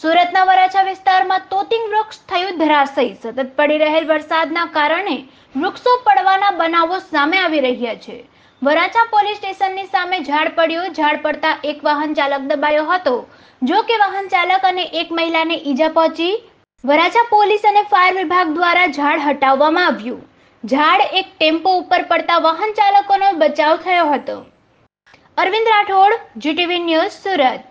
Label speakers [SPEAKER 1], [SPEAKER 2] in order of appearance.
[SPEAKER 1] સુરતના વરાછા વિસ્તારમાં તોતિંગ વૃક્ષ થયું ધરાશયી સતત પડી રહેલ વરસાદના કારણે વૃક્ષો પડવાના બનાવો સામે આવી રહ્યા છે વરાછા પોલીસ સ્ટેશનની સામે ઝાડ પડ્યો ઝાડ પડતા એક વાહન ચાલક દબાયો હતો જો કે વાહન ચાલક અને એક મહિલાને ઈજા પહોંચી વરાછા પોલીસ અને ફાયર વિભાગ દ્વારા ઝાડ હટાવવામાં આવ્યું ઝાડ એક ટેમ્પો ઉપર પડતા વાહન ચાલકોનો બચાવ થયો હતો અરવિંદ રાઠોડ જીટીવી ન્યૂઝ સુરત